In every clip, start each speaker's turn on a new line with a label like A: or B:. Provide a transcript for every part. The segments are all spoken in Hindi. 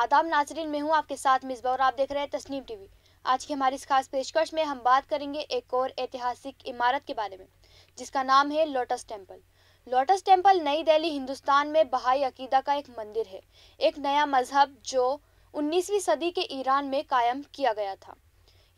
A: आदाब नाजरीन मैं हूँ आपके साथ मिसबा और आप देख रहे हैं तस्नीम टीवी आज की हमारी इस खास पेशकश में हम बात करेंगे एक और ऐतिहासिक इमारत के बारे में जिसका नाम है लोटस टेम्पल लोटस टेम्पल नई दिल्ली हिंदुस्तान में बहाई अकीदा का एक मंदिर है एक नया मजहब जो 19वीं सदी के ईरान में कायम किया गया था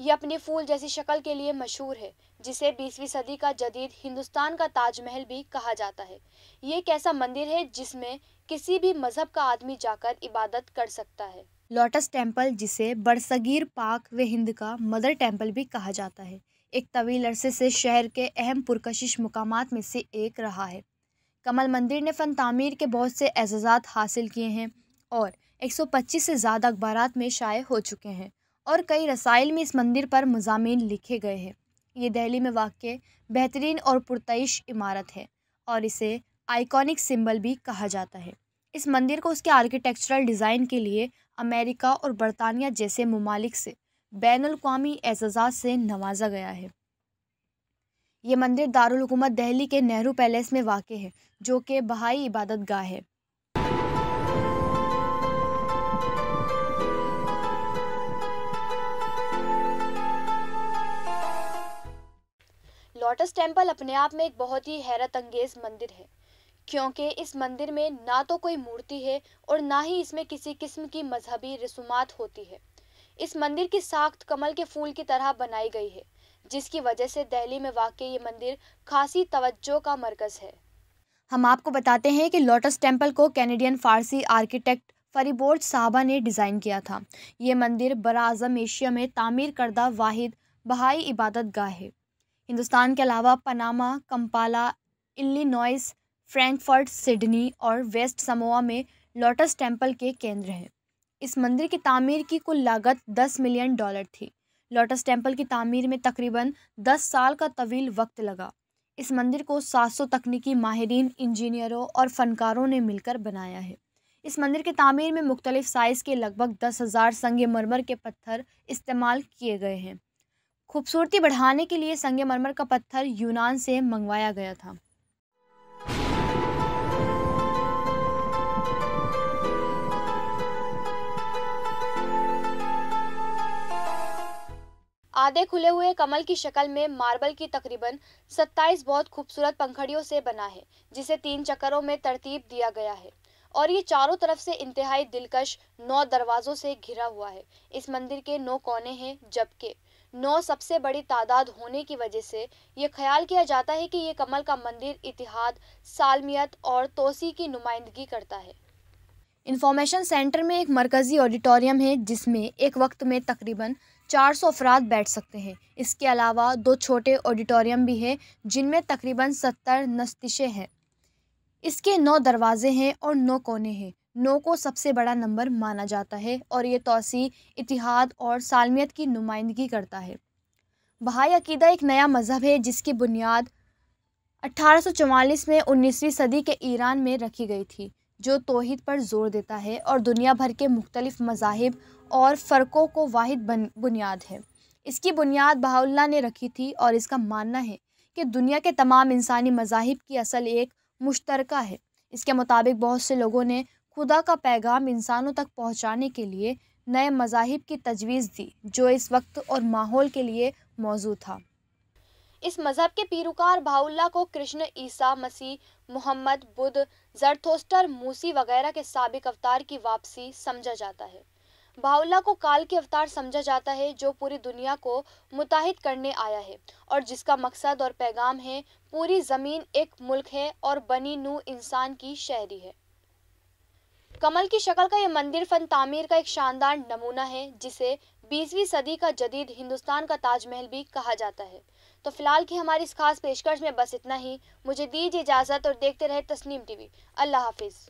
A: ये अपने फूल जैसी शक्ल के लिए मशहूर है जिसे 20वीं सदी का जदीद हिंदुस्तान का ताजमहल भी कहा जाता है ये एक ऐसा मंदिर है जिसमें किसी भी मज़हब का आदमी जाकर इबादत कर सकता है लोटस टेम्पल जिसे बरसगीर पाक व हिंद का मदर टेम्पल भी कहा जाता है एक तवील अरसे से शहर के अहम पुरकशिश मकाम में से एक रहा है कमल मंदिर ने फ़न तामीर के बहुत से एजाज़ हासिल किए हैं और 125 से ज़्यादा अखबार में शाये हो चुके हैं और कई रसाइल में इस मंदिर पर मजामी लिखे गए हैं ये दहली में वाक़ बेहतरीन और पुरतश इमारत है और इसे आइकॉनिक सिंबल भी कहा जाता है इस मंदिर को उसके आर्किटेक्चरल डिज़ाइन के लिए अमेरिका और बरतानिया जैसे ममालिक से बैन अवी एजाज़ से नवाजा गया है ये मंदिर दारुलकूमत दहली के नेहरू पैलेस में वाक़ है जो कि बहाई इबादत गाह है लोटस टेम्पल अपने आप में एक बहुत ही हैरत अंगेज मंदिर है क्योंकि इस मंदिर में ना तो कोई मूर्ति है और ना ही इसमें किसी किस्म की मजहबी रसूमात होती है इस मंदिर की साख्त कमल के फूल की तरह बनाई गई है जिसकी वजह से दिल्ली में वाकई ये मंदिर खासी तवज्जो का मरकज़ है हम आपको बताते हैं कि लोटस टेम्पल को कैनेडियन फ़ारसी आर्किटेक्ट फरीबोर्ज साहबा ने डिज़ाइन किया था ये मंदिर बराजम एशिया में तामीर करदा वाहिद बहाई इबादत गाह है हिंदुस्तान के अलावा Panama Kampala Illinois Frankfurt Sydney और वेस्ट समोआ में लोटस टेम्पल के केंद्र हैं इस मंदिर की तामीर की कुल लागत दस मिलियन डॉलर थी लोटस टेम्पल की तामीर में तकरीबन दस साल का तवील वक्त लगा इस मंदिर को सात सौ तकनीकी माहरीन इंजीनियरों और फनकारों ने मिलकर बनाया है इस मंदिर की तामीर में मुख्तलिफ़ साइज़ के लगभग दस हज़ार संग मरमर के पत्थर इस्तेमाल किए गए हैं खूबसूरती बढ़ाने के लिए संगमरमर का पत्थर यूनान से मंगवाया गया था आधे खुले हुए कमल की शक्ल में मार्बल की तकरीबन 27 बहुत खूबसूरत पंखड़ियों से बना है जिसे तीन चक्करों में तरतीब दिया गया है और ये चारों तरफ से इंतहाई दिलकश नौ दरवाजों से घिरा हुआ है इस मंदिर के नौ कोने हैं जबकि नौ सबसे बड़ी तादाद होने की वजह से ये ख्याल किया जाता है कि ये कमल का मंदिर इतिहाद सालमियत और तोसी की नुमाइंदगी करता है इंफॉर्मेशन सेंटर में एक मरकज़ी ऑडिटोरियम है जिसमें एक वक्त में तकरीबन 400 सौ अफराद बैठ सकते हैं इसके अलावा दो छोटे ऑडिटोरियम भी हैं जिनमें तकरीबन 70 नस्तिशें हैं इसके नौ दरवाजे हैं और नौ कोने हैं नौ को सबसे बड़ा नंबर माना जाता है और ये तोसी इतिहाद और सालमियत की नुमाइंदगी करता है बहाई अकीदा एक नया मज़हब है जिसकी बुनियाद 1844 में 19वीं सदी के ईरान में रखी गई थी जो तोहद पर जोर देता है और दुनिया भर के मुख्तलिफ मजाहब और फ़र्क़ों को वाद बुनियाद है इसकी बुनियाद बहाउल्ला ने रखी थी और इसका मानना है कि दुनिया के तमाम इंसानी मजाहब की असल एक मुश्तरक है इसके मुताबिक बहुत से लोगों ने खुदा का पैगाम इंसानों तक पहुंचाने के लिए नए मजाहिब की तजवीज़ दी जो इस वक्त और माहौल के लिए मौजूद था इस मज़हब के पीरुकार भाउल्ला को कृष्ण ईसा मसीह मोहम्मद बुद्ध जरथोस्टर मूसी वगैरह के सबक अवतार की वापसी समझा जाता है भाउल्ला को काल के अवतार समझा जाता है जो पूरी दुनिया को मुताहिद करने आया है और जिसका मकसद और पैगाम है पूरी ज़मीन एक मुल्क है और बनी नू इंसान की शहरी है कमल की शक्ल का ये मंदिर फन तामीर का एक शानदार नमूना है जिसे 20वीं सदी का जदीद हिंदुस्तान का ताजमहल भी कहा जाता है तो फिलहाल की हमारी इस खास पेशकश में बस इतना ही मुझे दीजिए इजाज़त और देखते रहे तस्नीम टीवी अल्लाह हाफिज़